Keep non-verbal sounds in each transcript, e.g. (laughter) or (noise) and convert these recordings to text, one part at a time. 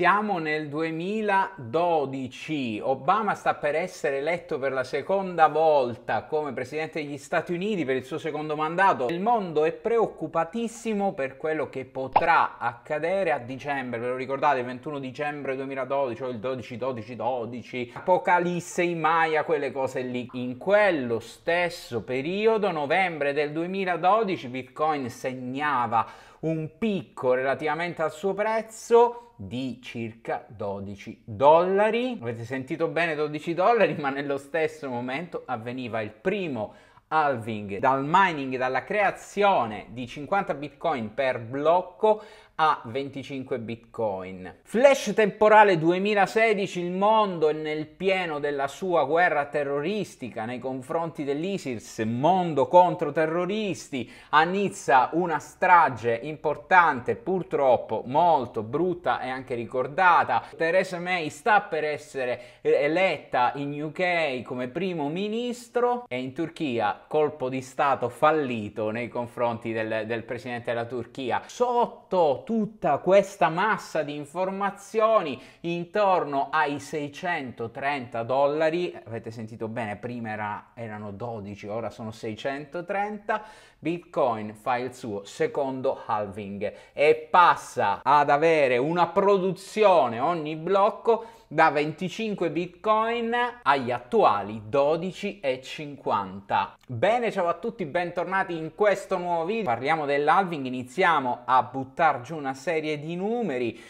siamo nel 2012, Obama sta per essere eletto per la seconda volta come presidente degli Stati Uniti per il suo secondo mandato. Il mondo è preoccupatissimo per quello che potrà accadere a dicembre, ve lo ricordate, il 21 dicembre 2012 o il 12-12-12, Apocalisse in Maya, quelle cose lì. In quello stesso periodo, novembre del 2012, Bitcoin segnava un picco relativamente al suo prezzo di circa 12 dollari. Avete sentito bene 12 dollari, ma nello stesso momento avveniva il primo halving dal mining, dalla creazione di 50 bitcoin per blocco a 25 bitcoin. Flash temporale 2016, il mondo è nel pieno della sua guerra terroristica nei confronti dell'ISIS, mondo contro terroristi, a Nizza una strage importante, purtroppo molto brutta e anche ricordata. Theresa May sta per essere eletta in UK come primo ministro e in Turchia colpo di Stato fallito nei confronti del, del presidente della Turchia. Sotto tutta questa massa di informazioni intorno ai 630 dollari, avete sentito bene, prima era, erano 12, ora sono 630, Bitcoin fa il suo secondo halving e passa ad avere una produzione ogni blocco da 25 bitcoin agli attuali 12,50. Bene, ciao a tutti, bentornati in questo nuovo video. Parliamo dell'halving, iniziamo a buttare giù una serie di numeri e,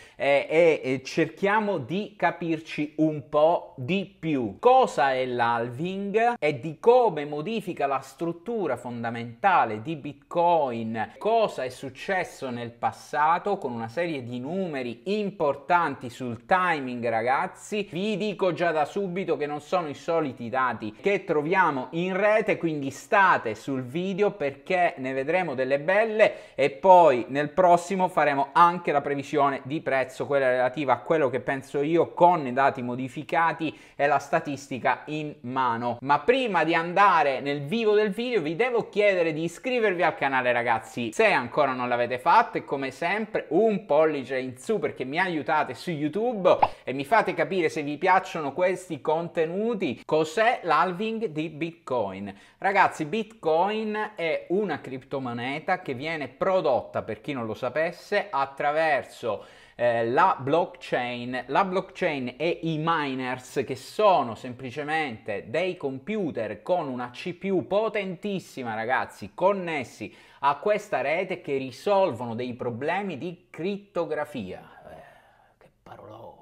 eh, e, e cerchiamo di capirci un po' di più. Cosa è l'halving e di come modifica la struttura fondamentale di bitcoin, cosa è successo nel passato con una serie di numeri importanti sul timing, ragazzi ragazzi vi dico già da subito che non sono i soliti dati che troviamo in rete quindi state sul video perché ne vedremo delle belle e poi nel prossimo faremo anche la previsione di prezzo quella relativa a quello che penso io con i dati modificati e la statistica in mano ma prima di andare nel vivo del video vi devo chiedere di iscrivervi al canale ragazzi se ancora non l'avete fatto e come sempre un pollice in su perché mi aiutate su youtube e mi fate capire capire se vi piacciono questi contenuti cos'è l'halving di Bitcoin. Ragazzi, Bitcoin è una criptomoneta che viene prodotta, per chi non lo sapesse, attraverso eh, la blockchain. La blockchain e i miners che sono semplicemente dei computer con una CPU potentissima, ragazzi, connessi a questa rete che risolvono dei problemi di criptografia. Eh, che parolone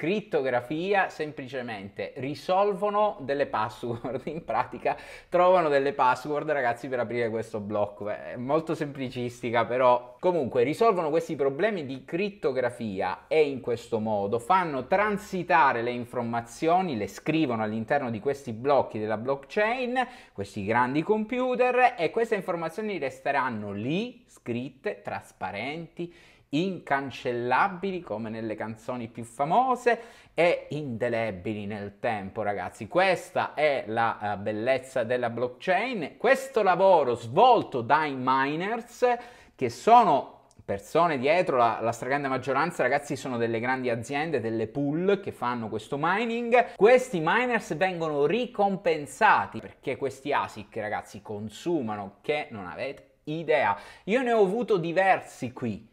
crittografia semplicemente risolvono delle password, (laughs) in pratica trovano delle password ragazzi per aprire questo blocco, è molto semplicistica però comunque risolvono questi problemi di crittografia e in questo modo fanno transitare le informazioni, le scrivono all'interno di questi blocchi della blockchain, questi grandi computer e queste informazioni resteranno lì scritte, trasparenti incancellabili come nelle canzoni più famose e indelebili nel tempo ragazzi questa è la eh, bellezza della blockchain questo lavoro svolto dai miners che sono persone dietro, la, la, stragrande maggioranza ragazzi sono delle grandi aziende, delle pool che fanno questo mining. Questi miners vengono ricompensati perché questi ASIC ragazzi consumano che non avete idea. Io ne ho avuto diversi qui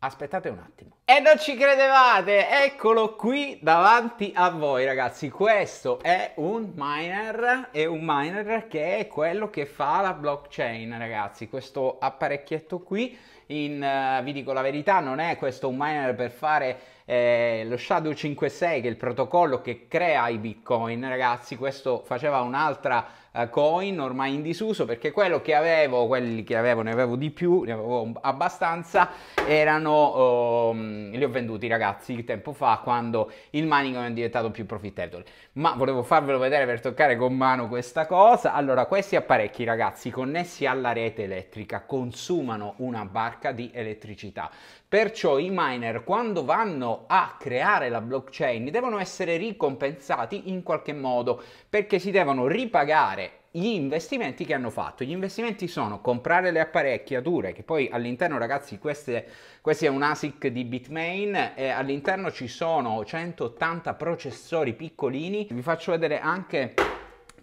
Aspettate un attimo. E non ci credevate, eccolo qui davanti a voi ragazzi. Questo è un miner, è un miner che è quello che fa la blockchain ragazzi. Questo apparecchietto qui in, uh, vi dico la verità, non è questo un miner per fare eh, lo Shadow 56 che è il protocollo che crea i bitcoin ragazzi questo faceva un'altra eh, coin ormai in disuso perché quello che avevo quelli che avevo ne avevo di più ne avevo abbastanza erano oh, li ho venduti ragazzi tempo fa quando il mining è diventato più profittevole ma volevo farvelo vedere per toccare con mano questa cosa allora questi apparecchi ragazzi connessi alla rete elettrica consumano una barca kWh di elettricità. Perciò i miner quando vanno a creare la blockchain devono essere ricompensati in qualche modo perché si devono ripagare gli investimenti che hanno fatto. Gli investimenti sono comprare le apparecchiature, che poi all'interno, ragazzi, queste, questi è un ASIC di Bitmain, e all'interno ci sono 180 processori piccolini. Vi faccio vedere anche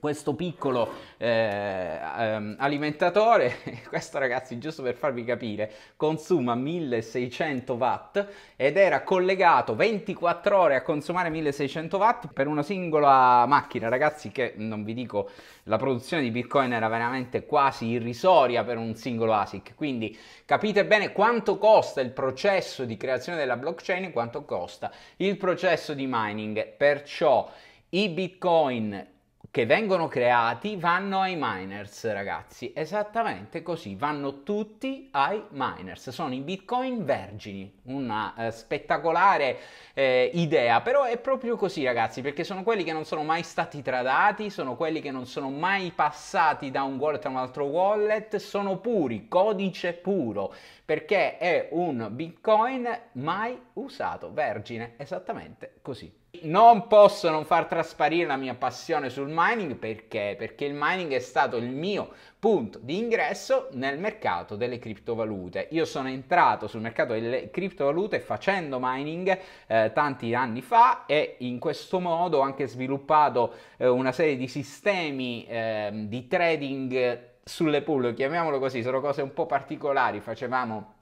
questo piccolo eh, ehm, alimentatore, (laughs) questo ragazzi giusto per farvi capire, consuma 1600 watt ed era collegato 24 ore a consumare 1600 watt per una singola macchina, ragazzi che non vi dico la produzione di bitcoin era veramente quasi irrisoria per un singolo ASIC, quindi capite bene quanto costa il processo di creazione della blockchain e quanto costa il processo di mining, perciò i bitcoin che vengono creati vanno ai miners, ragazzi. Esattamente così, vanno tutti ai miners. Sono i bitcoin vergini, una eh, spettacolare eh, idea, però è proprio così, ragazzi, perché sono quelli che non sono mai stati tradati, sono quelli che non sono mai passati da un wallet a un altro wallet, sono puri, codice puro, perché è un bitcoin mai usato, vergine, esattamente così non posso non far trasparire la mia passione sul mining perché? Perché il mining è stato il mio punto di ingresso nel mercato delle criptovalute. Io sono entrato sul mercato delle criptovalute facendo mining eh, tanti anni fa e in questo modo ho anche sviluppato eh, una serie di sistemi eh, di trading sulle pool, chiamiamolo così, sono cose un po' particolari, facevamo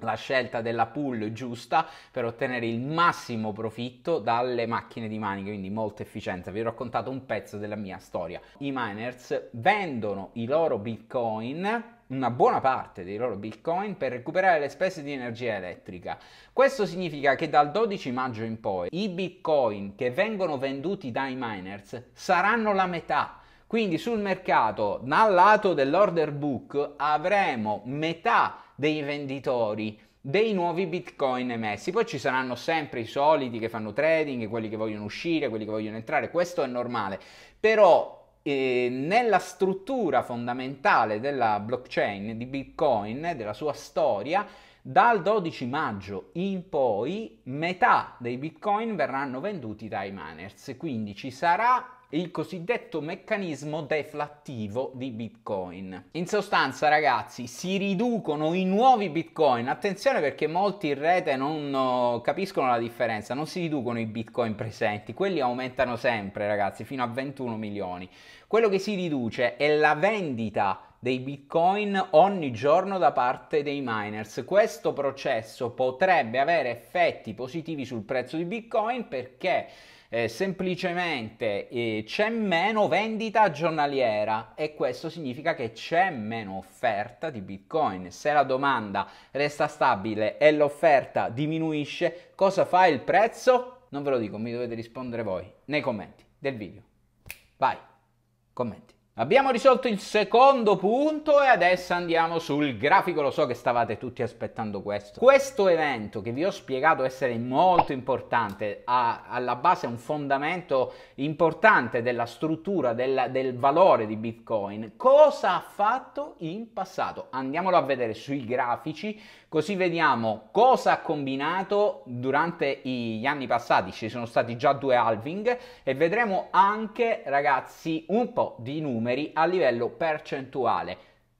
la scelta della pool giusta per ottenere il massimo profitto dalle macchine di mining, quindi molta efficienza. Vi ho raccontato un pezzo della mia storia. I miners vendono i loro bitcoin una buona parte dei loro bitcoin per recuperare le spese di energia elettrica. Questo significa che dal 12 maggio in poi i bitcoin che vengono venduti dai miners saranno la metà. Quindi sul mercato, dal lato dell'order book, avremo metà dei venditori dei nuovi bitcoin emessi. Poi ci saranno sempre i soliti che fanno trading, quelli che vogliono uscire, quelli che vogliono entrare, questo è normale. Però eh, nella struttura fondamentale della blockchain di bitcoin, della sua storia, dal 12 maggio in poi metà dei bitcoin verranno venduti dai miners, quindi ci sarà il cosiddetto meccanismo deflattivo di Bitcoin. In sostanza, ragazzi, si riducono i nuovi Bitcoin. Attenzione perché molti in rete non capiscono la differenza, non si riducono i Bitcoin presenti, quelli aumentano sempre, ragazzi, fino a 21 milioni. Quello che si riduce è la vendita dei bitcoin ogni giorno da parte dei miners. Questo processo potrebbe avere effetti positivi sul prezzo di bitcoin perché eh, semplicemente eh, c'è meno vendita giornaliera e questo significa che c'è meno offerta di Bitcoin. Se la domanda resta stabile e l'offerta diminuisce, cosa fa il prezzo? Non ve lo dico, mi dovete rispondere voi nei commenti del video. Vai, commenti. Abbiamo risolto il secondo punto e adesso andiamo sul grafico, lo so che stavate tutti aspettando questo. Questo evento che vi ho spiegato essere molto importante, ha alla base un fondamento importante della struttura, della, del valore di Bitcoin, cosa ha fatto in passato? Andiamolo a vedere sui grafici così vediamo cosa ha combinato durante gli anni passati, ci sono stati già due halving e vedremo anche ragazzi un po' di numeri numeri a livello percentuale.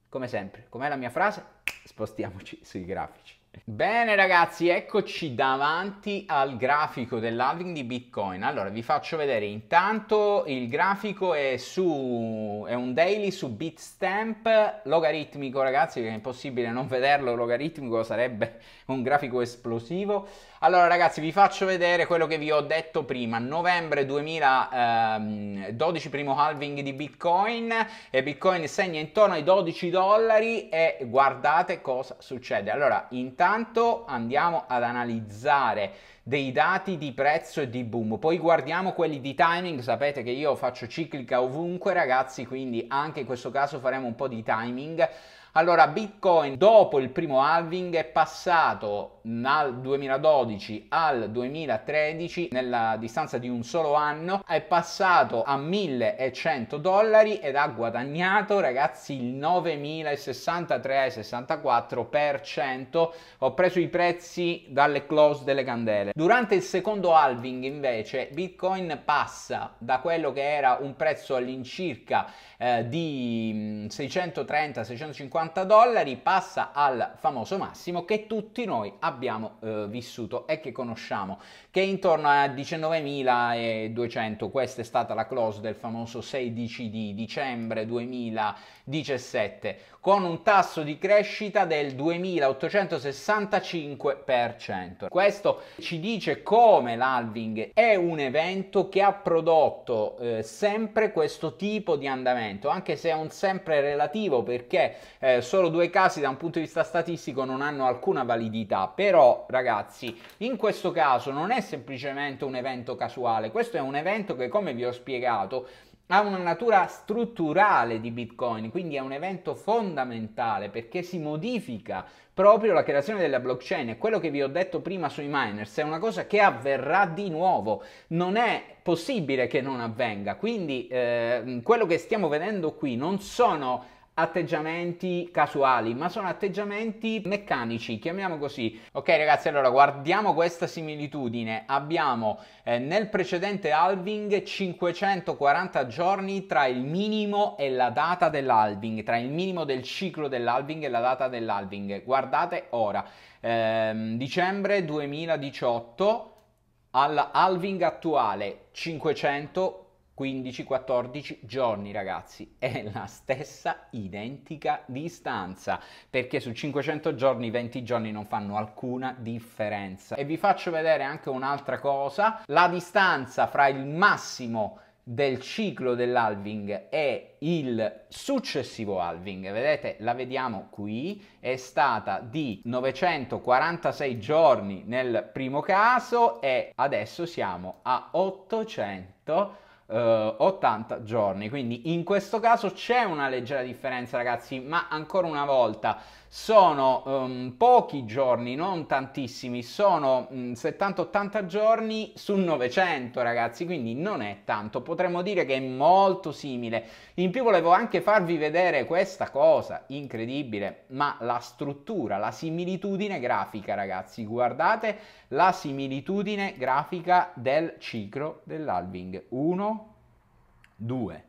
Come sempre, com'è la mia frase? Spostiamoci sui grafici. Bene ragazzi, eccoci davanti al grafico dell'halving di Bitcoin. Allora, vi faccio vedere intanto il grafico è su è un daily su Bitstamp logaritmico, ragazzi, perché è impossibile non vederlo logaritmico, sarebbe un grafico esplosivo. Allora, ragazzi, vi faccio vedere quello che vi ho detto prima. Novembre 2012 ehm, primo halving di Bitcoin e Bitcoin segna intorno ai 12 dollari e guardate cosa succede. Allora, intanto Intanto andiamo ad analizzare dei dati di prezzo e di boom. Poi guardiamo quelli di timing, sapete che io faccio ciclica ovunque ragazzi, quindi anche in questo caso faremo un po' di timing. Allora, Bitcoin dopo il primo halving è passato dal 2012 al 2013 nella distanza di un solo anno, è passato a 1100 dollari ed ha guadagnato ragazzi il 9063,64%. Ho preso i prezzi dalle close delle candele. Durante il secondo halving invece Bitcoin passa da quello che era un prezzo all'incirca eh, di 630-650 mm, dollari, passa al famoso massimo che tutti noi abbiamo eh, vissuto e che conosciamo, che è intorno a 19.200. Questa è stata la close del famoso 16 di dicembre 2017, con un tasso di crescita del 2.865%. Questo ci dice dice come l'halving è un evento che ha prodotto eh, sempre questo tipo di andamento, anche se è un sempre relativo perché eh, solo due casi da un punto di vista statistico non hanno alcuna validità, però ragazzi in questo caso non è semplicemente un evento casuale, questo è un evento che come vi ho spiegato ha una natura strutturale di Bitcoin, quindi è un evento fondamentale perché si modifica proprio la creazione della blockchain e quello che vi ho detto prima sui miners è una cosa che avverrà di nuovo, non è possibile che non avvenga, quindi eh, quello che stiamo vedendo qui non sono atteggiamenti casuali, ma sono atteggiamenti meccanici, chiamiamo così. Ok ragazzi, allora guardiamo questa similitudine. Abbiamo eh, nel precedente halving 540 giorni tra il minimo e la data dell'halving, tra il minimo del ciclo dell'halving e la data dell'halving. Guardate ora, ehm, dicembre 2018 al halving attuale 540 15-14 giorni ragazzi, è la stessa identica distanza, perché su 500 giorni 20 giorni non fanno alcuna differenza. E vi faccio vedere anche un'altra cosa, la distanza fra il massimo del ciclo dell'alving e il successivo alving, vedete, la vediamo qui, è stata di 946 giorni nel primo caso e adesso siamo a 800 eh, 80 giorni. Quindi in questo caso c'è una leggera differenza ragazzi, ma ancora una volta sono um, pochi giorni, non tantissimi, sono 70-80 giorni su 900 ragazzi, quindi non è tanto, potremmo dire che è molto simile. In più volevo anche farvi vedere questa cosa incredibile, ma la struttura, la similitudine grafica ragazzi, guardate la similitudine grafica del ciclo dell'alving. 1, 2,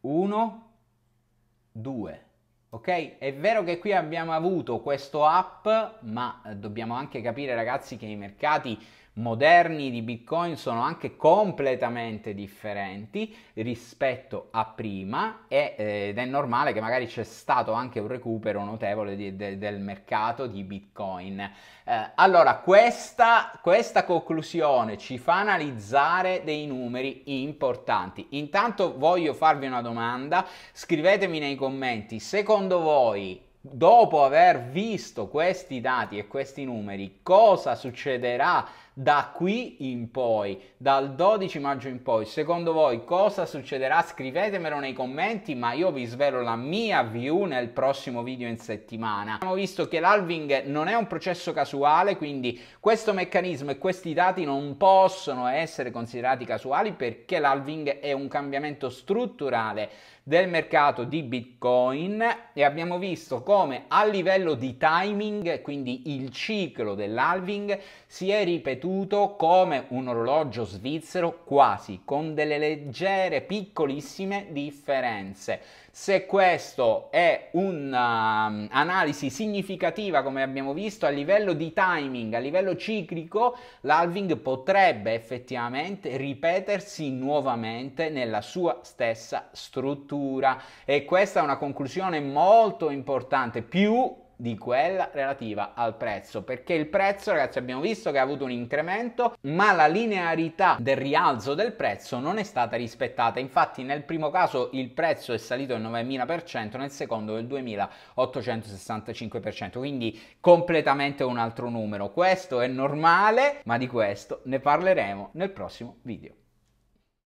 1, 2. Ok? È vero che qui abbiamo avuto questo up, ma eh, dobbiamo anche capire ragazzi che i mercati moderni di Bitcoin sono anche completamente differenti rispetto a prima e, eh, ed è normale che magari c'è stato anche un recupero notevole di, de, del mercato di Bitcoin. Eh, allora, questa, questa conclusione ci fa analizzare dei numeri importanti. Intanto voglio farvi una domanda, scrivetemi nei commenti, secondo voi dopo aver visto questi dati e questi numeri, cosa succederà da qui in poi, dal 12 maggio in poi? Secondo voi cosa succederà? Scrivetemelo nei commenti, ma io vi svelo la mia view nel prossimo video in settimana. Abbiamo visto che l'alving non è un processo casuale, quindi questo meccanismo e questi dati non possono essere considerati casuali perché l'alving è un cambiamento strutturale del mercato di Bitcoin e abbiamo visto come a livello di timing, quindi il ciclo dell'halving, si è ripetuto come un orologio svizzero quasi, con delle leggere piccolissime differenze. Se questo è un'analisi um, significativa, come abbiamo visto, a livello di timing, a livello ciclico, l'halving potrebbe effettivamente ripetersi nuovamente nella sua stessa struttura. E questa è una conclusione molto importante, più di quella relativa al prezzo perché il prezzo ragazzi abbiamo visto che ha avuto un incremento ma la linearità del rialzo del prezzo non è stata rispettata infatti nel primo caso il prezzo è salito del 9000% nel secondo del 2865% quindi completamente un altro numero questo è normale ma di questo ne parleremo nel prossimo video